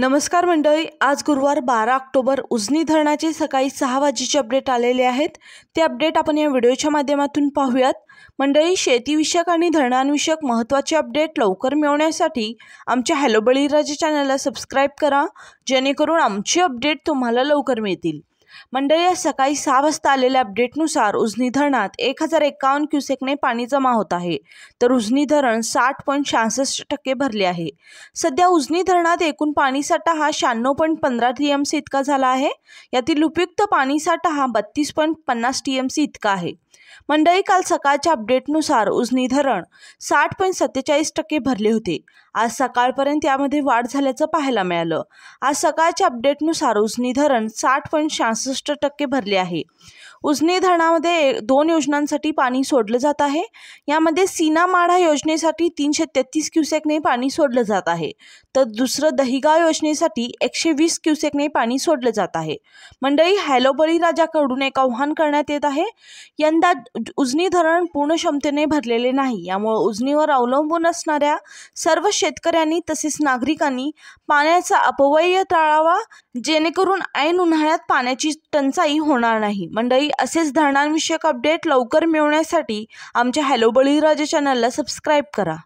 नमस्कार मंडळी आज गुरुवार बारा ऑक्टोबर उजनी धरणाचे सकाळी सहा वाजेचे अपडेट आलेले आहेत ते अपडेट आपण या व्हिडिओच्या माध्यमातून पाहूयात मंडळी शेतीविषयक आणि धरणांविषयक महत्त्वाचे अपडेट लवकर मिळवण्यासाठी आमच्या हॅलोबळी बळीराजे चॅनलला सबस्क्राईब करा जेणेकरून आमचे अपडेट तुम्हाला लवकर मिळतील मंडळी आज सकाळी सहा वाजता आलेल्या अपडेटनुसार उजनी धरणात एक हजार एकावन्न क्युसेकने पाणी जमा होत आहे तर उजनी धरण साठ पॉईंट शहासष्ट टक्के भरले आहे सध्या उजनी धरणात एकूण पाणीसाठा हा शहाण्णव पॉईंट पंधरा टी एम सी इतका झाला आहे यातील उपयुक्त पाणीसाठा हा बत्तीस पॉईंट पन्नास टी एम सी इतका आहे मंडळी काल सकाळच्या अपडेटनुसार उजनी धरण साठ पॉईंट सत्तेचाळीस टक्के भरले होते आज सकाळपर्यंत यामध्ये वाढ झाल्याचं पाहायला मिळालं आज सकाळच्या अपडेटनुसार उजनी धरण साठ पॉईंट शहासष्ट टक्के भरले आहे उजनी धरणामध्ये दोन योजनांसाठी पाणी सोडलं जात आहे यामध्ये सीना माढा योजनेसाठी तीनशे तेहतीस क्युसेकने पाणी सोडलं जात आहे तर दुसरं दहिगाव योजनेसाठी एकशे वीस क्युसेकने पाणी सोडलं जात आहे मंडळी हॅलो बळीराजाकडून एक आव्हान करण्यात येत आहे यंदा उजनी धरण पूर्ण क्षमतेने भरलेले नाही यामुळे उजनीवर अवलंबून असणाऱ्या सर्व शेतकऱ्यांनी तसेच नागरिकांनी पाण्याचा अपव्यय टाळावा जेणेकरून ऐन उन्हाळ्यात पाण्याची टंचाई होणार नाही मंडळी असेच धरणांविषयक अपडेट लवकर मिळवण्यासाठी आमच्या हॅलो बळीराजा चॅनलला सबस्क्राईब करा